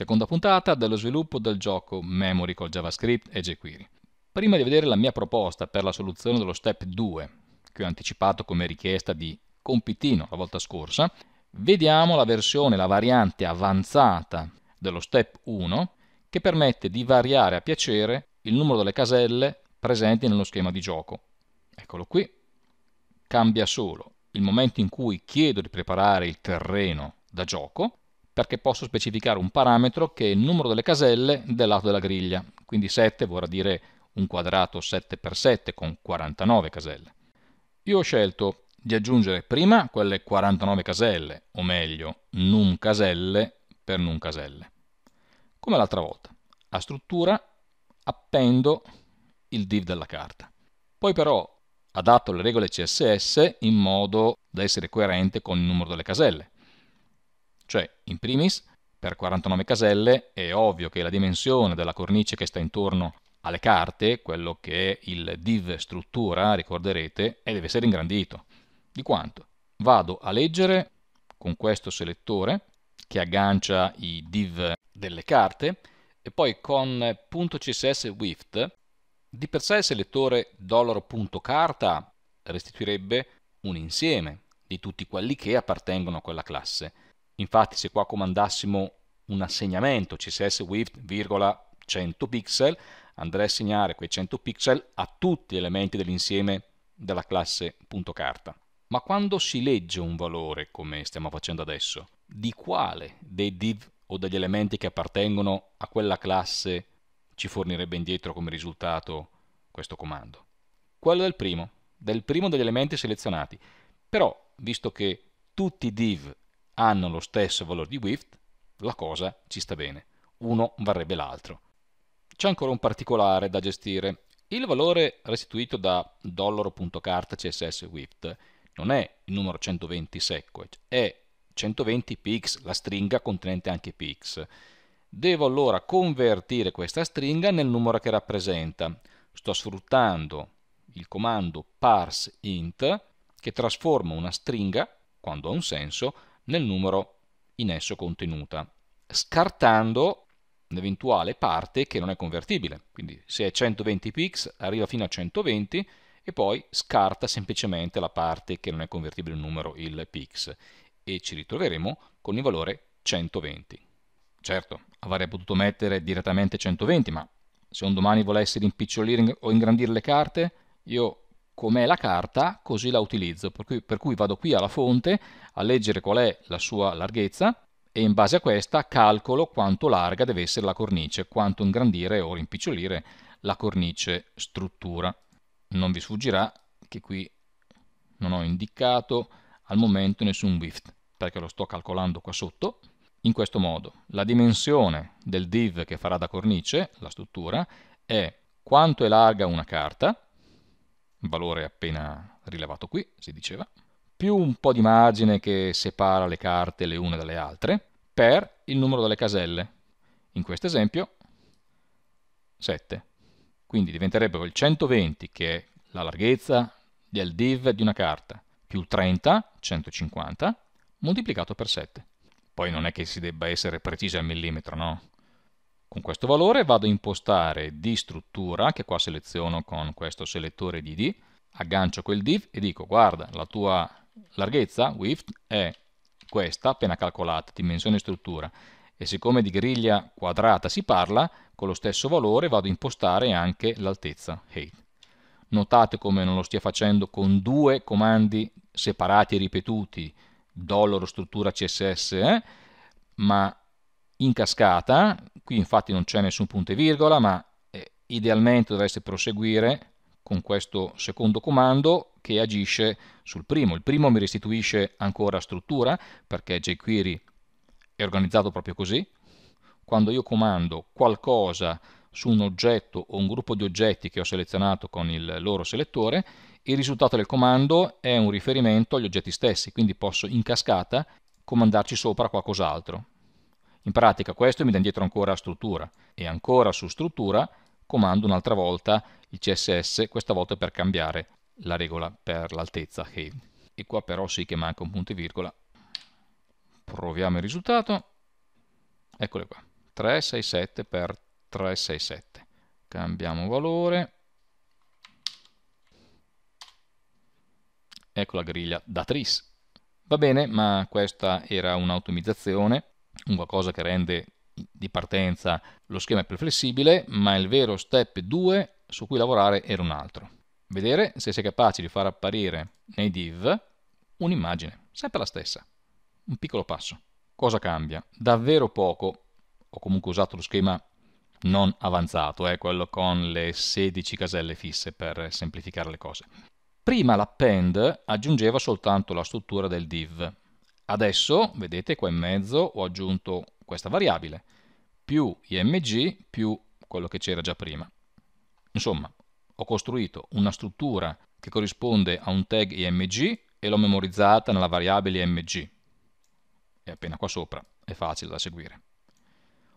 Seconda puntata dello sviluppo del gioco Memory col JavaScript e jQuery. Prima di vedere la mia proposta per la soluzione dello step 2, che ho anticipato come richiesta di compitino la volta scorsa, vediamo la versione, la variante avanzata dello step 1 che permette di variare a piacere il numero delle caselle presenti nello schema di gioco. Eccolo qui. Cambia solo il momento in cui chiedo di preparare il terreno da gioco perché posso specificare un parametro che è il numero delle caselle del lato della griglia, quindi 7 vorrà dire un quadrato 7x7 con 49 caselle. Io ho scelto di aggiungere prima quelle 49 caselle, o meglio, num caselle per num caselle. Come l'altra volta, a struttura appendo il div della carta. Poi però adatto le regole CSS in modo da essere coerente con il numero delle caselle. Cioè, in primis, per 49 caselle è ovvio che la dimensione della cornice che sta intorno alle carte, quello che è il div struttura, ricorderete, e deve essere ingrandito. Di quanto? Vado a leggere con questo selettore che aggancia i div delle carte e poi con .css width di per sé il selettore $.carta restituirebbe un insieme di tutti quelli che appartengono a quella classe Infatti se qua comandassimo un assegnamento CSS width, virgola, 100 pixel, andrei a segnare quei 100 pixel a tutti gli elementi dell'insieme della classe .carta. Ma quando si legge un valore, come stiamo facendo adesso, di quale dei div o degli elementi che appartengono a quella classe ci fornirebbe indietro come risultato questo comando? Quello del primo, del primo degli elementi selezionati. Però, visto che tutti i div hanno lo stesso valore di WIFT, la cosa ci sta bene. Uno varrebbe l'altro. C'è ancora un particolare da gestire. Il valore restituito da dollaro.carta CSS width non è il numero 120 secco, è 120 px, la stringa contenente anche px. Devo allora convertire questa stringa nel numero che rappresenta. Sto sfruttando il comando parseInt che trasforma una stringa, quando ha un senso, nel numero in esso contenuta, scartando l'eventuale parte che non è convertibile. Quindi se è 120 px arriva fino a 120 e poi scarta semplicemente la parte che non è convertibile in numero, il px, e ci ritroveremo con il valore 120. Certo, avrei potuto mettere direttamente 120, ma se un domani volessi rimpicciolire o ingrandire le carte, io com'è la carta, così la utilizzo. Per cui, per cui, vado qui alla fonte a leggere qual è la sua larghezza e in base a questa calcolo quanto larga deve essere la cornice, quanto ingrandire o rimpicciolire la cornice struttura. Non vi sfuggirà che qui non ho indicato al momento nessun width, perché lo sto calcolando qua sotto. In questo modo, la dimensione del div che farà da cornice, la struttura, è quanto è larga una carta, valore appena rilevato qui, si diceva, più un po' di margine che separa le carte le une dalle altre, per il numero delle caselle. In questo esempio 7. Quindi diventerebbe il 120, che è la larghezza del div di una carta, più 30, 150, moltiplicato per 7. Poi non è che si debba essere precisi al millimetro, no? Con questo valore vado a impostare di struttura, che qua seleziono con questo selettore di D, aggancio quel div e dico guarda la tua larghezza, width, è questa appena calcolata, dimensione struttura, e siccome di griglia quadrata si parla, con lo stesso valore vado a impostare anche l'altezza, height. Notate come non lo stia facendo con due comandi separati e ripetuti, dollaro struttura CSS, eh? ma in cascata, qui infatti non c'è nessun punto e virgola, ma eh, idealmente dovreste proseguire con questo secondo comando che agisce sul primo. Il primo mi restituisce ancora struttura, perché jQuery è organizzato proprio così. Quando io comando qualcosa su un oggetto o un gruppo di oggetti che ho selezionato con il loro selettore, il risultato del comando è un riferimento agli oggetti stessi, quindi posso in cascata comandarci sopra qualcos'altro. In pratica questo mi dà indietro ancora struttura e ancora su struttura comando un'altra volta il CSS, questa volta per cambiare la regola per l'altezza hey. E qua però sì che manca un punto e virgola. Proviamo il risultato. Eccole qua. 367 per 367. Cambiamo valore. Ecco la griglia da tris. Va bene, ma questa era un'automizzazione un qualcosa che rende di partenza lo schema più flessibile, ma il vero step 2 su cui lavorare era un altro. Vedere se sei capace di far apparire nei div un'immagine, sempre la stessa. Un piccolo passo. Cosa cambia? Davvero poco. Ho comunque usato lo schema non avanzato, è eh, quello con le 16 caselle fisse per semplificare le cose. Prima l'append aggiungeva soltanto la struttura del div, Adesso, vedete qua in mezzo, ho aggiunto questa variabile, più img più quello che c'era già prima. Insomma, ho costruito una struttura che corrisponde a un tag img e l'ho memorizzata nella variabile img. È appena qua sopra, è facile da seguire.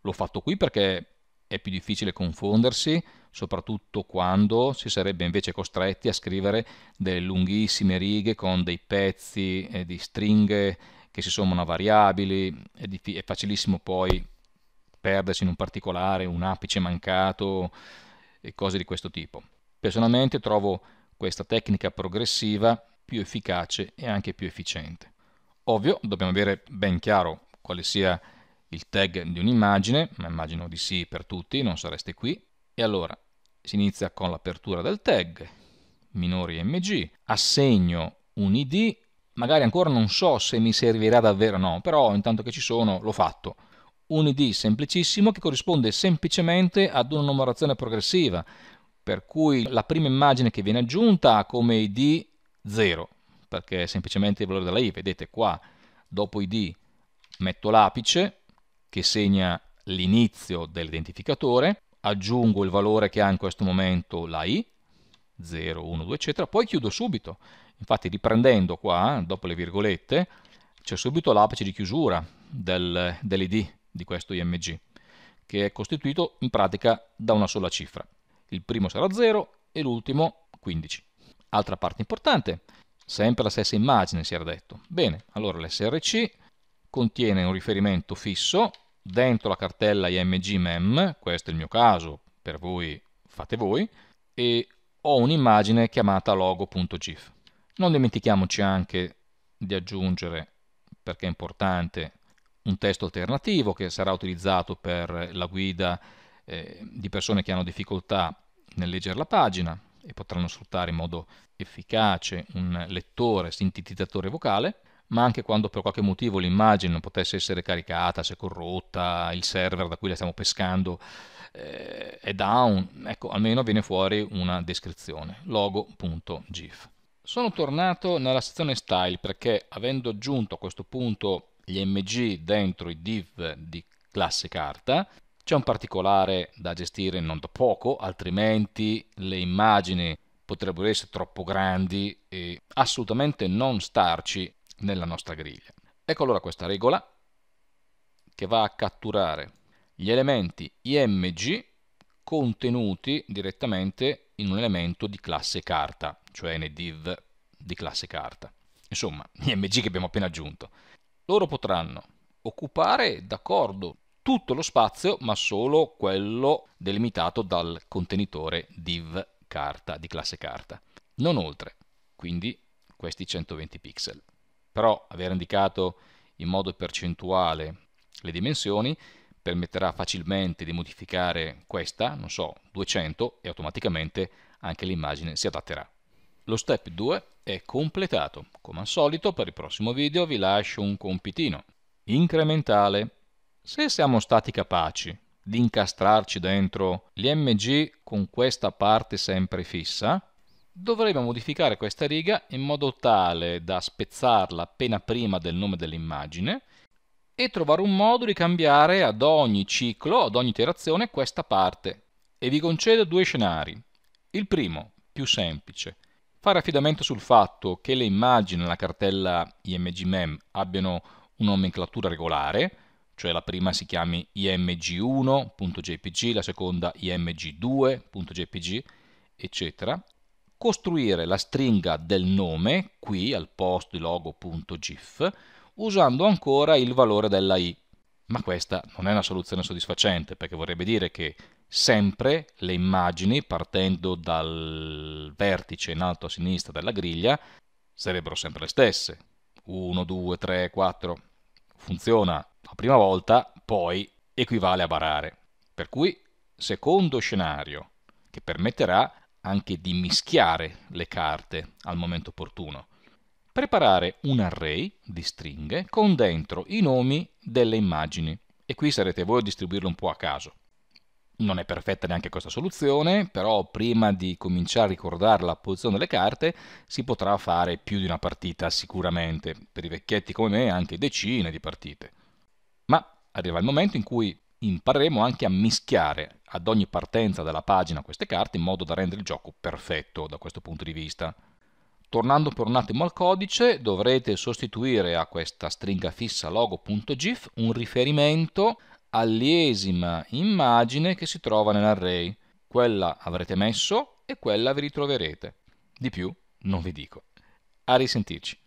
L'ho fatto qui perché è più difficile confondersi, soprattutto quando si sarebbe invece costretti a scrivere delle lunghissime righe con dei pezzi eh, di stringhe che si sommano a variabili, è, è facilissimo poi perdersi in un particolare, un apice mancato e cose di questo tipo. Personalmente trovo questa tecnica progressiva più efficace e anche più efficiente. Ovvio, dobbiamo avere ben chiaro quale sia il il tag di un'immagine, ma immagino di sì per tutti, non sareste qui, e allora si inizia con l'apertura del tag, minori mg, assegno un id, magari ancora non so se mi servirà davvero o no, però intanto che ci sono l'ho fatto, un id semplicissimo che corrisponde semplicemente ad una numerazione progressiva, per cui la prima immagine che viene aggiunta ha come id 0, perché è semplicemente il valore della i, vedete qua, dopo id metto l'apice, che segna l'inizio dell'identificatore, aggiungo il valore che ha in questo momento la i, 0, 1, 2, eccetera, poi chiudo subito. Infatti riprendendo qua, dopo le virgolette, c'è subito l'apice di chiusura del, dell'id di questo img, che è costituito in pratica da una sola cifra. Il primo sarà 0 e l'ultimo 15. Altra parte importante, sempre la stessa immagine si era detto. Bene, allora l'src contiene un riferimento fisso dentro la cartella img mem, questo è il mio caso, per voi fate voi, e ho un'immagine chiamata logo.gif. Non dimentichiamoci anche di aggiungere, perché è importante, un testo alternativo che sarà utilizzato per la guida eh, di persone che hanno difficoltà nel leggere la pagina e potranno sfruttare in modo efficace un lettore sintetizzatore vocale ma anche quando per qualche motivo l'immagine non potesse essere caricata, se corrotta, il server da cui la stiamo pescando eh, è down, ecco, almeno viene fuori una descrizione, logo.gif. Sono tornato nella sezione style perché avendo aggiunto a questo punto gli mg dentro i div di classe carta, c'è un particolare da gestire non da poco, altrimenti le immagini potrebbero essere troppo grandi e assolutamente non starci nella nostra griglia. Ecco allora questa regola che va a catturare gli elementi img contenuti direttamente in un elemento di classe carta, cioè nei div di classe carta. Insomma, gli img che abbiamo appena aggiunto. Loro potranno occupare, d'accordo, tutto lo spazio, ma solo quello delimitato dal contenitore div carta, di classe carta. Non oltre, quindi questi 120 pixel però aver indicato in modo percentuale le dimensioni permetterà facilmente di modificare questa, non so, 200 e automaticamente anche l'immagine si adatterà. Lo step 2 è completato. Come al solito per il prossimo video vi lascio un compitino incrementale. Se siamo stati capaci di incastrarci dentro l'IMG con questa parte sempre fissa, dovremo modificare questa riga in modo tale da spezzarla appena prima del nome dell'immagine e trovare un modo di cambiare ad ogni ciclo, ad ogni iterazione, questa parte. E vi concedo due scenari. Il primo, più semplice, fare affidamento sul fatto che le immagini nella cartella imgmem abbiano una nomenclatura regolare, cioè la prima si chiami img1.jpg, la seconda img2.jpg, eccetera, costruire la stringa del nome, qui al posto di logo.gif, usando ancora il valore della i. Ma questa non è una soluzione soddisfacente, perché vorrebbe dire che sempre le immagini, partendo dal vertice in alto a sinistra della griglia, sarebbero sempre le stesse. 1, 2, 3, 4. Funziona la prima volta, poi equivale a barare. Per cui, secondo scenario, che permetterà anche di mischiare le carte al momento opportuno. Preparare un array di stringhe con dentro i nomi delle immagini e qui sarete voi a distribuirlo un po' a caso. Non è perfetta neanche questa soluzione, però prima di cominciare a ricordare la posizione delle carte si potrà fare più di una partita sicuramente, per i vecchietti come me anche decine di partite. Ma arriva il momento in cui impareremo anche a mischiare ad ogni partenza della pagina queste carte in modo da rendere il gioco perfetto da questo punto di vista. Tornando per un attimo al codice, dovrete sostituire a questa stringa fissa logo.gif un riferimento all'iesima immagine che si trova nell'array. Quella avrete messo e quella vi ritroverete. Di più non vi dico. A risentirci.